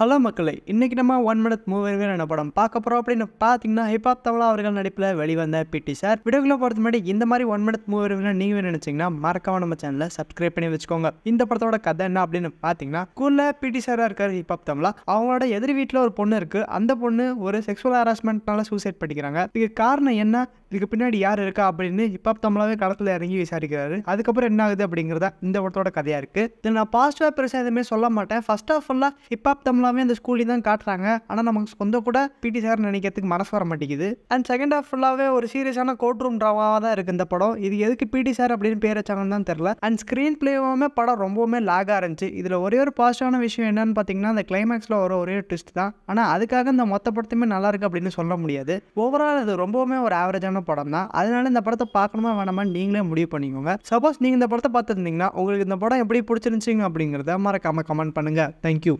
hello மக்களை இன்றைக்கி நம்ம ஒன் மினத் மூவிவே என்ன படம் பார்க்க போகிறோம் அப்படின்னு பார்த்தீங்கன்னா ஹிப்ஹாப் தமிழா அவர்கள் நடிப்பில் வெளிவந்த பிடி சார் வீடியோக்குள்ள போகிறது முன்னாடி இந்த மாதிரி ஒன் மினத் மூவி நீங்கள் நினச்சிங்கன்னா மறக்காம நம்ம சேனலை சப்ஸ்கிரைப் பண்ணி வச்சுக்கோங்க இந்த படத்தோட கதை என்ன அப்படின்னு பார்த்தீங்கன்னா கூல பிடி சாராக இருக்கார் ஹிப்ஹாப் தமிழா அவங்களோட எதிர் வீட்டில் ஒரு பொண்ணு இருக்குது அந்த பொண்ணு ஒரு செக்ஷுவல் ஹராஸ்மெண்ட்னால சூசைட் பண்ணிக்கிறாங்க இதுக்கு காரணம் என்ன இதுக்கு பின்னாடி யார் இருக்கா அப்படின்னு ஹிப்பாப் தமிழாவே களத்தில் இறங்கி விசாரிக்கிறாரு அதுக்கப்புறம் என்ன ஆகுது அப்படிங்கிறத இந்த படத்தோட கதையாக இருக்குது இதில் நான் பாசிட்டிவாக பெருசாக எதுவுமே சொல்ல மாட்டேன் ஃபர்ஸ்ட் ஆஃப் ஆல் ஹிப்ஹாப் தமிழா ஃபுல்லாமே அந்த ஸ்கூல்லையும் தான் காட்டுறாங்க ஆனால் நமக்கு சொந்த கூட பிடி சார் நினைக்கிறதுக்கு மனசு வர மாட்டேங்குது அண்ட் செகண்ட் ஹாஃப் ஃபுல்லாகவே ஒரு சீரியஸான கோர்ட் ரூம் ட்ராவாக தான் இருக்குது இந்த படம் இது எதுக்கு பிடி சார் அப்படின்னு பேர் வச்சாங்கன்னு தான் தெரில அண்ட் ஸ்க்ரீன் பிளேவுமே படம் ரொம்பவுமே லாகாக இருந்துச்சு இதில் ஒரே ஒரு பாசிட்டிவான விஷயம் என்னன்னு பார்த்தீங்கன்னா அந்த கிளைமேக்ஸில் ஒரு ஒரே ட்விஸ்ட் தான் ஆனால் அதுக்காக இந்த மொத்த படத்தையுமே நல்லா இருக்குது அப்படின்னு சொல்ல முடியாது ஓவரால் அது ரொம்பவுமே ஒரு ஆவரேஜான படம் தான் அதனால இந்த படத்தை பார்க்கணுமா வேணாமான்னு நீங்களே முடிவு பண்ணிக்கோங்க சப்போஸ் நீங்கள் இந்த படத்தை பார்த்துருந்தீங்கன்னா உங்களுக்கு இந்த படம் எப்படி பிடிச்சிருந்துச்சிங்க அப்படிங்கிறத மறக்காமல் கமெண்ட் பண்ணுங்கள் தேங்க்யூ